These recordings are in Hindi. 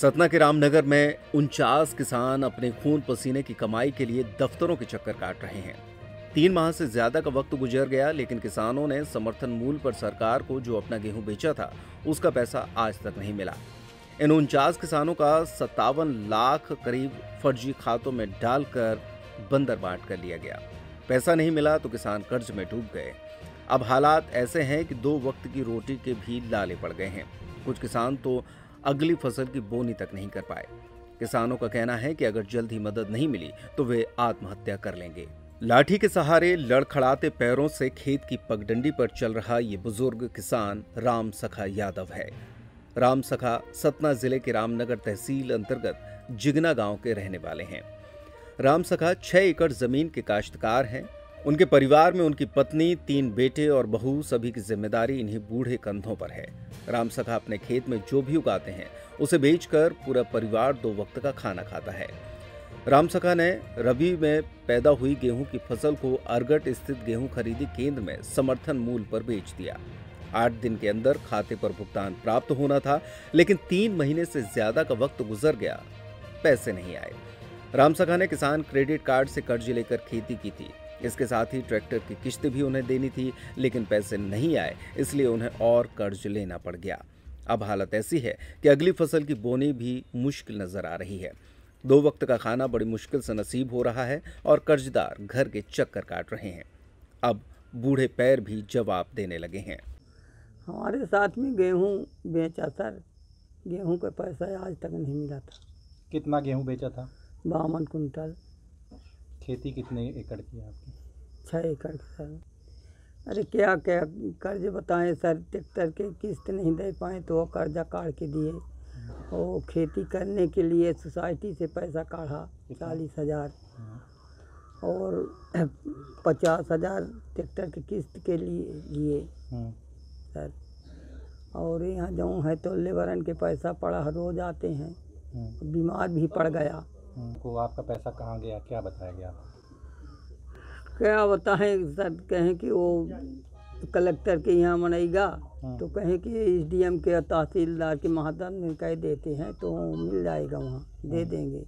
सतना के रामनगर में उनचास किसान अपने खून पसीने की कमाई के लिए दफ्तरों के चक्कर काट रहे हैं तीन माह से ज्यादा का वक्त गुजर गया लेकिन किसानों ने समर्थन मूल्य पर सरकार को जो अपना गेहूं बेचा था उसका पैसा आज तक नहीं मिला इन उनचास किसानों का सत्तावन लाख करीब फर्जी खातों में डालकर बंदर बांट कर लिया गया पैसा नहीं मिला तो किसान कर्ज में डूब गए अब हालात ऐसे हैं कि दो वक्त की रोटी के भी लाले पड़ गए हैं कुछ किसान तो अगली फसल की बोनी तक नहीं कर पाए किसानों का कहना है कि अगर जल्द ही मदद नहीं मिली तो वे आत्महत्या कर लेंगे लाठी के सहारे लड़खड़ाते पैरों से खेत की पगडंडी पर चल रहा ये बुजुर्ग किसान राम सखा यादव है राम सखा सतना जिले के रामनगर तहसील अंतर्गत जिगना गांव के रहने वाले हैं राम सखा छह एकड़ जमीन के काश्तकार हैं उनके परिवार में उनकी पत्नी तीन बेटे और बहू सभी की जिम्मेदारी इन्हीं बूढ़े कंधों पर है राम सखा अपने खेत में जो भी उगाते हैं उसे बेचकर पूरा परिवार दो वक्त का खाना खाता है राम सखा ने रबी में पैदा हुई गेहूं की फसल को अरगट स्थित गेहूं खरीदी केंद्र में समर्थन मूल पर बेच दिया आठ दिन के अंदर खाते पर भुगतान प्राप्त होना था लेकिन तीन महीने से ज्यादा का वक्त गुजर गया पैसे नहीं आए राम सखा ने किसान क्रेडिट कार्ड से कर्ज लेकर खेती की थी इसके साथ ही ट्रैक्टर की किश्त भी उन्हें देनी थी लेकिन पैसे नहीं आए इसलिए उन्हें और कर्ज लेना पड़ गया अब हालत ऐसी है कि अगली फसल की बोनी भी मुश्किल नज़र आ रही है दो वक्त का खाना बड़ी मुश्किल से नसीब हो रहा है और कर्जदार घर के चक्कर काट रहे हैं अब बूढ़े पैर भी जवाब देने लगे हैं हमारे साथ में गेहूँ बेचा सर गेहूँ का पैसा आज तक नहीं मिला था कितना गेहूँ बेचा था बावन कुंटल खेती कितने एकड़ की है आपकी छः एकड़ की सर अरे क्या क्या कर्ज बताएं सर ट्रैक्टर के किस्त नहीं दे पाए तो वो कर्जा काट के दिए वो हम्म। खेती करने के लिए सोसाइटी से पैसा काढ़ा चालीस हज़ार हाँ। और पचास हज़ार ट्रैक्टर की किस्त के लिए लिए हाँ। सर और यहाँ जाऊँ है तो लेबरन के पैसा पड़ा रोज़ आते हैं हाँ। बीमार भी पड़ गया को आपका पैसा कहाँ गया क्या बताया गया क्या बताएं सब कहें कि वो कलेक्टर के यहाँ मनाएगा हाँ। तो कहें कि एस डी एम के तहसीलदार के महादान में कह देते हैं तो मिल जाएगा वहाँ दे हाँ। देंगे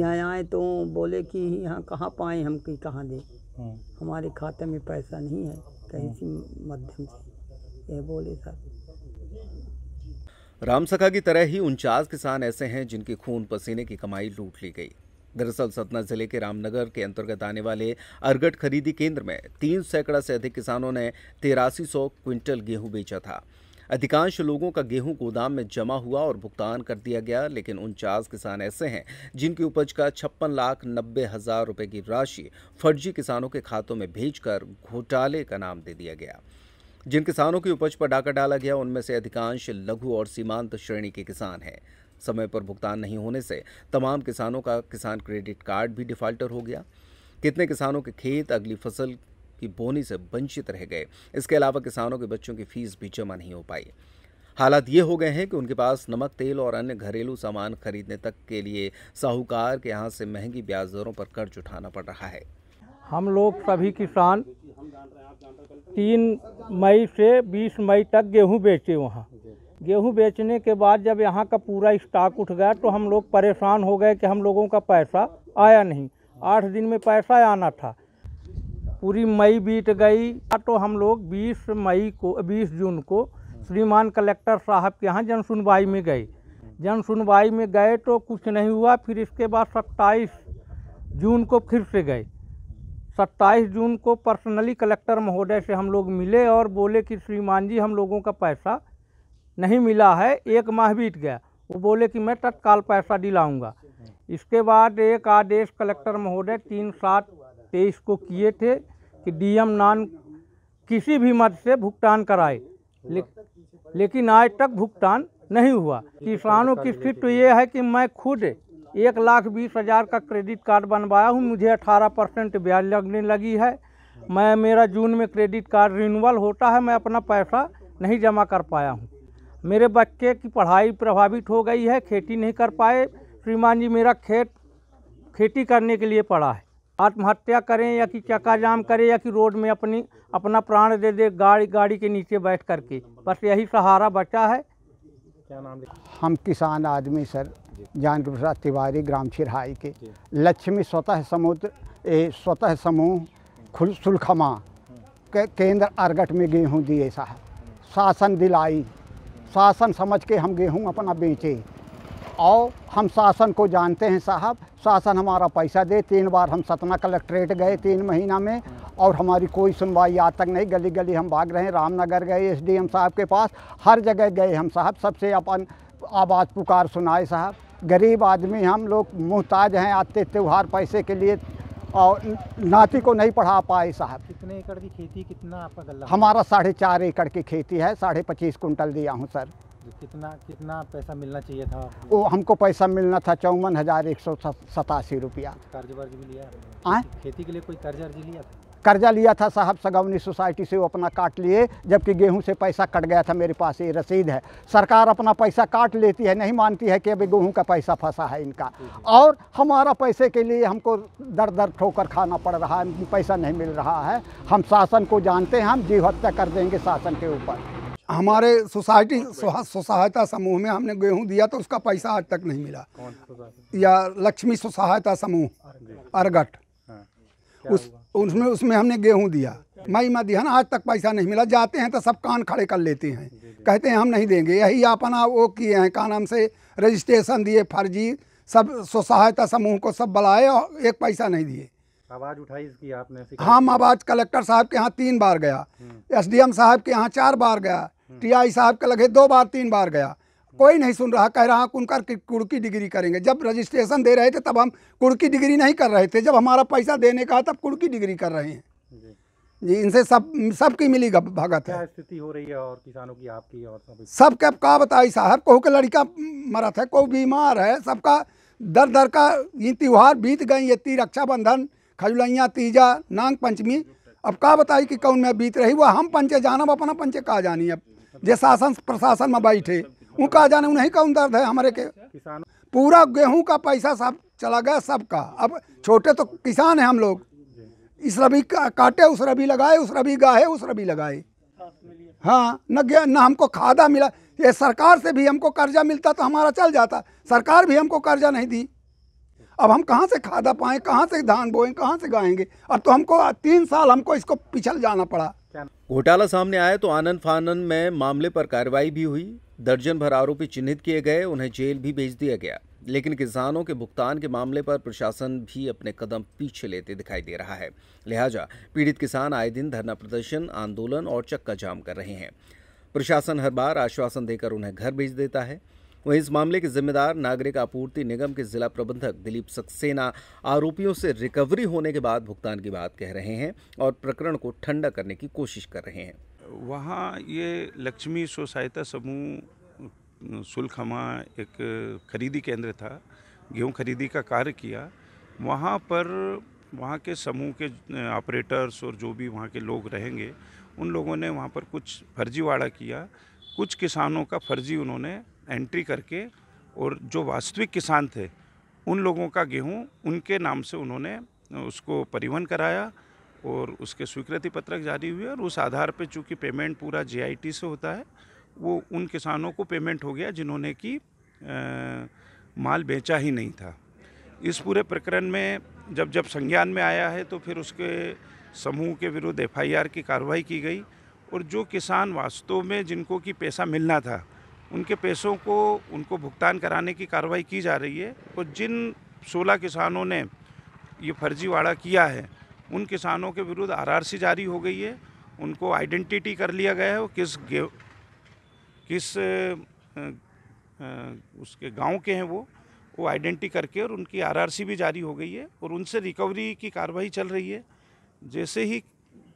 यहाँ आए तो बोले कि यहाँ कहाँ पाएँ हम कि कहाँ दें हाँ। हमारे खाते में पैसा नहीं है कहीं से माध्यम से ये बोले सर रामसखा की तरह ही उनचास किसान ऐसे हैं जिनकी खून पसीने की कमाई लूट ली गई दरअसल सतना जिले के रामनगर के अंतर्गत आने वाले अरगट खरीदी केंद्र में तीन सैकड़ा से अधिक किसानों ने तेरासी सौ क्विंटल गेहूं बेचा था अधिकांश लोगों का गेहूं गोदाम में जमा हुआ और भुगतान कर दिया गया लेकिन उनचास किसान ऐसे हैं जिनकी उपज का छप्पन लाख नब्बे हजार रुपये की राशि फर्जी किसानों के खातों में भेजकर घोटाले का नाम दे दिया गया जिन किसानों की उपज पर डाका डाला गया उनमें से अधिकांश लघु और सीमांत श्रेणी के किसान हैं समय पर भुगतान नहीं होने से तमाम किसानों का किसान क्रेडिट कार्ड भी डिफाल्टर हो गया कितने किसानों के खेत अगली फसल की बोनी से वंचित रह गए इसके अलावा किसानों के बच्चों की फीस भी जमा नहीं हो पाई हालात ये हो गए हैं कि उनके पास नमक तेल और अन्य घरेलू सामान खरीदने तक के लिए साहूकार के यहाँ से महंगी ब्याज दरों पर कर्ज उठाना पड़ रहा है हम लोग सभी किसान तीन मई से बीस मई तक गेहूं बेचे वहाँ गेहूं बेचने के बाद जब यहाँ का पूरा स्टॉक उठ गया तो हम लोग परेशान हो गए कि हम लोगों का पैसा आया नहीं आठ दिन में पैसा आना था पूरी मई बीत गई तो हम लोग 20 मई को 20 जून को श्रीमान कलेक्टर साहब के यहाँ जन सुनवाई में गए जन सुनवाई में गए तो कुछ नहीं हुआ फिर इसके बाद 27 जून को फिर से गए सत्ताईस जून को पर्सनली कलेक्टर महोदय से हम लोग मिले और बोले कि श्रीमान जी हम लोगों का पैसा नहीं मिला है एक माह बीत गया वो बोले कि मैं तत्काल पैसा दिलाऊंगा इसके बाद एक आदेश कलेक्टर महोदय तीन सात तेईस को किए थे कि डीएम नान किसी भी मद से भुगतान कराए ले, लेकिन आज तक भुगतान नहीं हुआ किसानों की स्थिति तो ये है कि मैं खुद एक लाख बीस हज़ार का क्रेडिट कार्ड बनवाया हूँ मुझे अठारह परसेंट ब्याज लगने लगी है मैं मेरा जून में क्रेडिट कार्ड रिन्यूअल होता है मैं अपना पैसा नहीं जमा कर पाया हूँ मेरे बच्चे की पढ़ाई प्रभावित हो गई है खेती नहीं कर पाए श्रीमान जी मेरा खेत खेती करने के लिए पड़ा है आत्महत्या करें या कि चक्का जाम करें या कि रोड में अपनी अपना प्राण दे दे गाड़ी गाड़ी के नीचे बैठ करके बस यही सहारा बचा है क्या नाम हम किसान आदमी सर जानकी प्रसाद तिवारी ग्राम छिरहाई के लक्ष्मी स्वतः समुद्र ए स्वतः समूह खुल सुलखमा के केंद्र अरगट में गेहूँ दिए साहब शासन दिलाई शासन समझ के हम गेहूँ अपना बेचे और हम शासन को जानते हैं साहब शासन हमारा पैसा दे तीन बार हम सतना कलेक्ट्रेट गए तीन महीना में और हमारी कोई सुनवाई आज तक नहीं गली गली हम भाग रहे हैं रामनगर गए एसडीएम साहब के पास हर जगह गए हम साहब सबसे अपन आवाज़ पुकार सुनाए साहब गरीब आदमी हम लोग मोहताज हैं आते त्यौहार पैसे के लिए और नाती को नहीं पढ़ा पाए साहब कितने एकड़ की खेती कितना आपका गल्ला हमारा साढ़े चार एकड़ की खेती है साढ़े पच्चीस कुंटल दिया हूँ सर तो कितना कितना पैसा मिलना चाहिए था वो हमको पैसा मिलना था चौवन हज़ार एक सौ सतासी रुपया कर्ज वर्ज भी लिया खेती के लिए कोई कर्ज अर्ज लिया था कर्जा लिया था साहब सगवनी सोसाइटी से वो अपना काट लिए जबकि गेहूं से पैसा कट गया था मेरे पास ये रसीद है सरकार अपना पैसा काट लेती है नहीं मानती है कि अभी गेहूं का पैसा फंसा है इनका और हमारा पैसे के लिए हमको दर दर ठोकर खाना पड़ रहा है पैसा नहीं मिल रहा है हम शासन को जानते हैं हम जीव हत्या कर देंगे शासन के ऊपर हमारे सोसाइटी सहायता समूह में हमने गेहूँ दिया तो उसका पैसा आज तक नहीं मिला या लक्ष्मी सहायता समूह अरगट हाँ। उस तो उसमें उसमें हमने गेहूँ दिया मई में दिया ना आज तक पैसा नहीं मिला जाते हैं तो सब कान खड़े कर लेते हैं कहते हैं हम नहीं देंगे यही अपना वो किए हैं कान नाम से रजिस्ट्रेशन दिए फर्जी सब स्व सहायता समूह को सब बुलाए और एक पैसा नहीं दिए आवाज़ उठाई इसकी आपने हम हाँ, आवाज़ कलेक्टर साहब के यहाँ तीन बार गया हम्म। एसडीएम साहब के यहाँ चार बार गया हम्म। टीआई साहब के लगे दो बार तीन बार गया कोई नहीं सुन रहा कह रहा हाँ, कुनकर उनका कुड़की डिग्री करेंगे जब रजिस्ट्रेशन दे रहे थे तब हम कुड़की डिग्री नहीं कर रहे थे जब हमारा पैसा देने का तब कुड़की डिग्री कर रहे हैं जी इनसे सब सबकी मिली भगत है स्थिति हो रही है और किसानों की आपकी और सबके अब का बताई साहब कहू के लड़का मरत है कोई बीमार है सबका दर दर का ये त्यौहार बीत गए ये रक्षाबंधन खजुलैया तीजा नांग पंचमी अब का बताई कि कौन में बीत रही वो हम पंचे जानब अपना पंचे कहा जानी अब जे शासन प्रशासन में बैठे उनका जाने नहीं कौन दर्द है हमारे के पूरा गेहूं का पैसा सब चला गया सबका अब छोटे तो किसान हैं हम लोग इस रबी का, काटे उस रबी लगाए उस रबी गाहे उस रबी लगाए हाँ न न हमको खादा मिला ये सरकार से भी हमको कर्जा मिलता तो हमारा चल जाता सरकार भी हमको कर्जा नहीं दी अब हम कहाँ से खादा पाएँ कहाँ से धान बोएं कहाँ से गाएंगे अब तो हमको तीन साल हमको इसको पिछल जाना पड़ा घोटाला सामने आया तो आनंद फानंद में मामले पर कार्रवाई भी हुई दर्जन भर आरोपी चिन्हित किए गए उन्हें जेल भी भेज दिया गया लेकिन किसानों के भुगतान के मामले पर प्रशासन भी अपने कदम पीछे लेते दिखाई दे रहा है लिहाजा पीड़ित किसान आए दिन धरना प्रदर्शन आंदोलन और चक्का जाम कर रहे हैं प्रशासन हर बार आश्वासन देकर उन्हें घर भेज देता है वहीं इस मामले के जिम्मेदार नागरिक आपूर्ति निगम के जिला प्रबंधक दिलीप सक्सेना आरोपियों से रिकवरी होने के बाद भुगतान की बात कह रहे हैं और प्रकरण को ठंडा करने की कोशिश कर रहे हैं वहाँ ये लक्ष्मी स्व सहायता समूह सुलखमा एक खरीदी केंद्र था गेहूँ खरीदी का कार्य किया वहाँ पर वहाँ के समूह के ऑपरेटर्स और जो भी वहाँ के लोग रहेंगे उन लोगों ने वहाँ पर कुछ फर्जीवाड़ा किया कुछ किसानों का फर्जी उन्होंने एंट्री करके और जो वास्तविक किसान थे उन लोगों का गेहूं उनके नाम से उन्होंने उसको परिवहन कराया और उसके स्वीकृति पत्रक जारी हुए और उस आधार पे चूँकि पेमेंट पूरा जी से होता है वो उन किसानों को पेमेंट हो गया जिन्होंने कि माल बेचा ही नहीं था इस पूरे प्रकरण में जब जब संज्ञान में आया है तो फिर उसके समूह के विरुद्ध एफआईआर की कार्रवाई की गई और जो किसान वास्तव में जिनको कि पैसा मिलना था उनके पैसों को उनको भुगतान कराने की कार्रवाई की जा रही है और तो जिन 16 किसानों ने ये फर्जीवाड़ा किया है उन किसानों के विरुद्ध आरआरसी जारी हो गई है उनको आइडेंटिटी कर लिया गया है और किस गे किस आ, आ, उसके गांव के हैं वो वो आइडेंटिटी करके और उनकी आरआरसी भी जारी हो गई है और उनसे रिकवरी की कार्रवाई चल रही है जैसे ही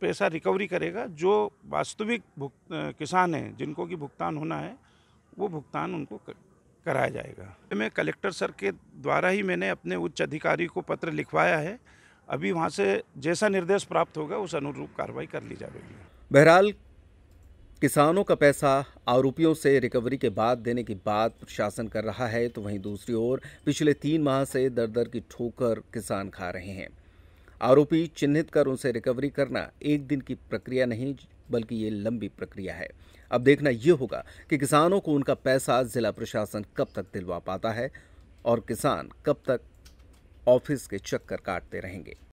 पैसा रिकवरी करेगा जो वास्तविक किसान हैं जिनको कि भुगतान होना है वो भुगतान उनको कराया जाएगा मैं कलेक्टर सर के द्वारा ही मैंने अपने उच्च अधिकारी को पत्र लिखवाया है अभी वहाँ से जैसा निर्देश प्राप्त होगा उस अनुरूप कार्रवाई कर ली जाएगी बहरहाल किसानों का पैसा आरोपियों से रिकवरी के बाद देने की बात प्रशासन कर रहा है तो वहीं दूसरी ओर पिछले तीन माह से दर दर की ठोकर किसान खा रहे हैं आरोपी चिन्हित कर उनसे रिकवरी करना एक दिन की प्रक्रिया नहीं बल्कि ये लंबी प्रक्रिया है अब देखना यह होगा कि किसानों को उनका पैसा जिला प्रशासन कब तक दिलवा पाता है और किसान कब तक ऑफिस के चक्कर काटते रहेंगे